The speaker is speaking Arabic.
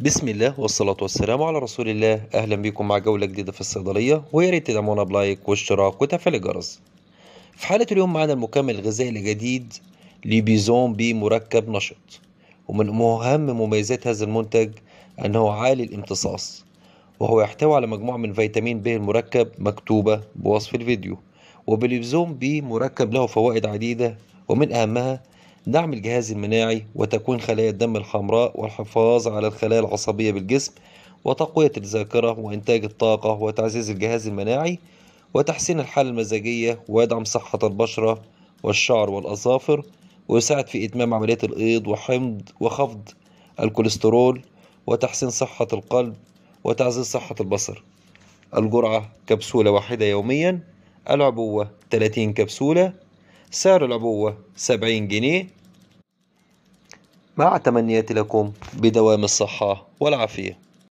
بسم الله والصلاة والسلام على رسول الله أهلا بكم مع جولة جديدة في الصيدلية ويا ريت تدعمونا بلايك واشتراك وتفعيل الجرس. في حالة اليوم معانا المكمل الغذائي الجديد ليبيزون بي مركب نشط ومن أهم مميزات هذا المنتج أنه عالي الامتصاص وهو يحتوي على مجموعة من فيتامين ب المركب مكتوبة بوصف الفيديو وبليبيزون بي مركب له فوائد عديدة ومن أهمها دعم الجهاز المناعي وتكوين خلايا الدم الحمراء والحفاظ على الخلايا العصبية بالجسم وتقوية الذاكرة وإنتاج الطاقة وتعزيز الجهاز المناعي وتحسين الحالة المزاجية ويدعم صحة البشرة والشعر والأظافر ويساعد في إتمام عملية الإيض وحمض وخفض الكوليسترول وتحسين صحة القلب وتعزيز صحة البصر الجرعة كبسولة واحدة يوميا العبوة 30 كبسولة سعر العبوة 70 جنيه مع تمنياتي لكم بدوام الصحة والعافية